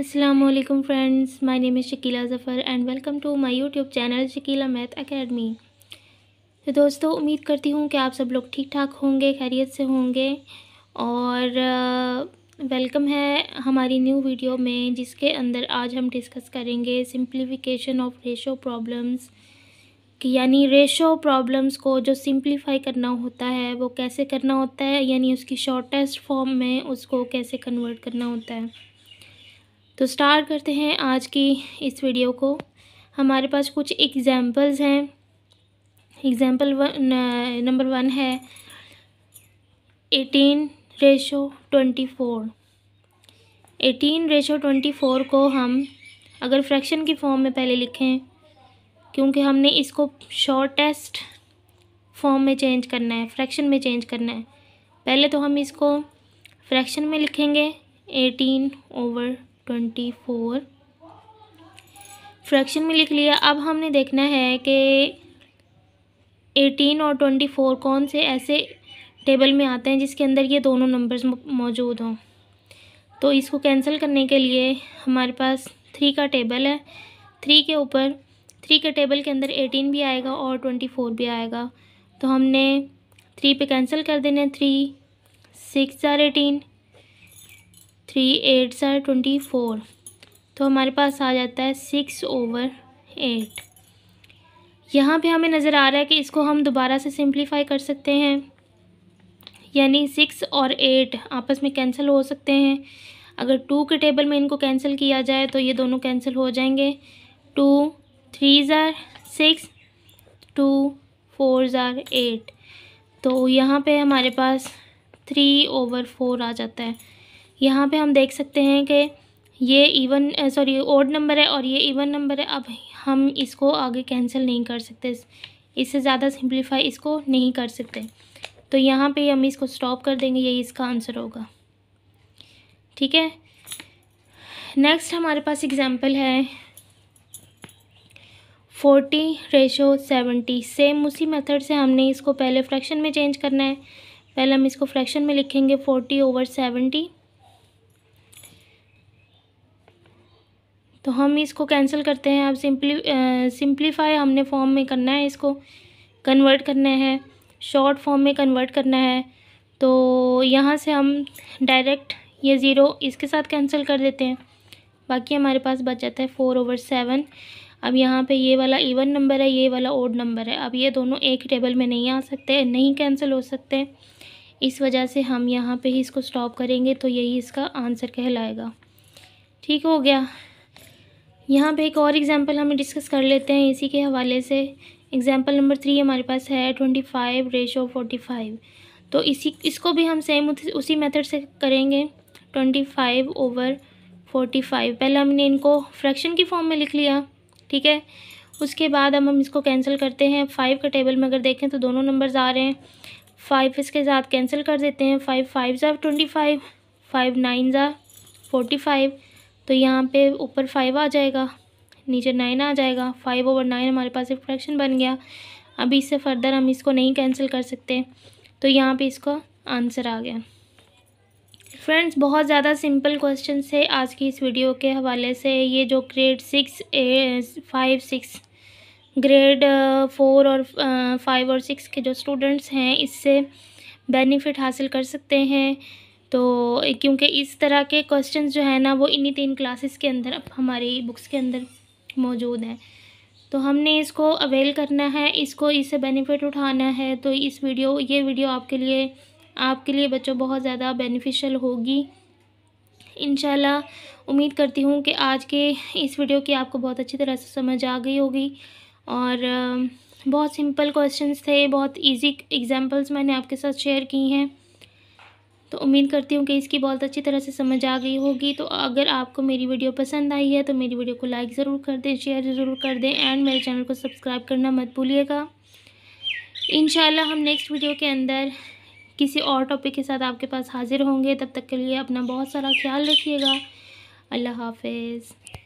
Aslam friends my name is Shakeela Zafar and welcome to my YouTube channel Shakeela math academy तो दोस्तों उम्मीद करती हूँ कि आप सब लोग ठीक ठाक होंगे खैरियत से होंगे और वेलकम है हमारी न्यू वीडियो में जिसके अंदर आज हम डिस्कस करेंगे सिंप्लीफिकेशन ऑफ रेशो प्रॉब्लम्स कि यानी रेशो प्रॉब्लम्स को जो सिंप्लीफाई करना होता है वो कैसे करना होता है यानी उसकी शॉर्टेस्ट फॉर्म में उसको कैसे कन्वर्ट करना होता है तो स्टार्ट करते हैं आज की इस वीडियो को हमारे पास कुछ एग्ज़ाम्पल्स हैं एग्ज़ाम्पल वन नंबर वन है eighteen ratio twenty four eighteen ratio twenty four को हम अगर फ्रैक्शन की फॉर्म में पहले लिखें क्योंकि हमने इसको शॉर्टेस्ट फॉर्म में चेंज करना है फ्रैक्शन में चेंज करना है पहले तो हम इसको फ्रैक्शन में लिखेंगे eighteen over twenty four fraction में लिख लिया अब हमने देखना है कि एटीन और ट्वेंटी फोर कौन से ऐसे टेबल में आते हैं जिसके अंदर ये दोनों नंबर्स मौजूद हों तो इसको कैंसिल करने के लिए हमारे पास थ्री का टेबल है थ्री के ऊपर थ्री के टेबल के अंदर एटीन भी आएगा और ट्वेंटी फोर भी आएगा तो हमने थ्री पे कैंसिल कर देना है थ्री सिक्स ज़ार एटीन थ्री एट सर ट्वेंटी फोर तो हमारे पास आ जाता है सिक्स ओवर एट यहाँ पे हमें नज़र आ रहा है कि इसको हम दोबारा से सिंप्लीफाई कर सकते हैं यानी सिक्स और एट आपस में कैंसिल हो सकते हैं अगर टू के टेबल में इनको कैंसिल किया जाए तो ये दोनों कैंसिल हो जाएंगे टू थ्री ज़ार सिक्स टू फोर ज़ार एट तो यहाँ पे हमारे पास थ्री ओवर फोर आ जाता है यहाँ पे हम देख सकते हैं कि ये इवन सॉरी ओड नंबर है और ये इवन नंबर है अब हम इसको आगे कैंसिल नहीं कर सकते इससे ज़्यादा सिंप्लीफाई इसको नहीं कर सकते तो यहाँ पे हम इसको स्टॉप कर देंगे यही इसका आंसर होगा ठीक है नेक्स्ट हमारे पास एग्जाम्पल है फोर्टी रेशो सेवेंटी सेम उसी मेथड से हमने इसको पहले फ्रैक्शन में चेंज करना है पहले हम इसको फ्रैक्शन में लिखेंगे फोर्टी ओवर सेवेंटी तो हम इसको कैंसिल करते हैं अब सिंपली सिंप्लीफाई हमने फॉर्म में करना है इसको कन्वर्ट करना है शॉर्ट फॉर्म में कन्वर्ट करना है तो यहाँ से हम डायरेक्ट ये ज़ीरो इसके साथ कैंसिल कर देते हैं बाकी हमारे पास बच जाता है फ़ोर ओवर सेवन अब यहाँ पे ये वाला इवन नंबर है ये वाला ओड नंबर है अब ये दोनों एक ही टेबल में नहीं आ सकते नहीं कैंसिल हो सकते इस वजह से हम यहाँ पे ही इसको स्टॉप करेंगे तो यही इसका आंसर कहलाएगा ठीक हो गया यहाँ पे एक और एग्जांपल हम डिस्कस कर लेते हैं इसी के हवाले से एग्जांपल नंबर थ्री हमारे पास है twenty five ratio forty five तो इसी इसको भी हम सेम उसी मेथड से करेंगे twenty five over forty five पहले हमने इनको फ्रैक्शन की फॉर्म में लिख लिया ठीक है उसके बाद हम हम इसको कैंसिल करते हैं फाइव का टेबल में अगर देखें तो दोनों नंबर्स आ रहे हैं फाइव इसके साथ कैंसिल कर देते हैं फाइव फाइव ज़ा ट्वेंटी फाइव फाइव नाइन ज़ा फोर्टी फाइव तो यहाँ पे ऊपर फाइव आ जाएगा नीचे नाइन आ जाएगा फाइव ओवर नाइन हमारे पास एक फ्रैक्शन बन गया अभी इससे फर्दर हम इसको नहीं कैंसिल कर सकते तो यहाँ पे इसका आंसर आ गया फ्रेंड्स बहुत ज़्यादा सिंपल क्वेश्चन है आज की इस वीडियो के हवाले से ये जो grade six A five six grade four और फाइव और सिक्स के जो स्टूडेंट्स हैं इससे बेनिफिट हासिल कर सकते हैं तो क्योंकि इस तरह के क्वेश्चन जो है ना वो इन्हीं तीन क्लासेस के अंदर अब हमारी बुक्स के अंदर मौजूद हैं तो हमने इसको अवेल करना है इसको इससे बेनिफिट उठाना है तो इस वीडियो ये वीडियो आपके लिए आपके लिए बच्चों बहुत ज़्यादा बेनिफिशियल होगी इन उम्मीद करती हूँ कि आज के इस वीडियो की आपको बहुत अच्छी तरह से समझ आ गई होगी और बहुत सिंपल क्वेश्चंस थे बहुत इजी एग्जांपल्स मैंने आपके साथ शेयर की हैं तो उम्मीद करती हूँ कि इसकी बहुत अच्छी तरह से समझ आ गई होगी तो अगर आपको मेरी वीडियो पसंद आई है तो मेरी वीडियो को लाइक ज़रूर कर दें शेयर ज़रूर कर दें एंड मेरे चैनल को सब्सक्राइब करना मत भूलिएगा इन हम नेक्स्ट वीडियो के अंदर किसी और टॉपिक के साथ आपके पास हाज़िर होंगे तब तक के लिए अपना बहुत सारा ख्याल रखिएगा अल्लाह हाफिज़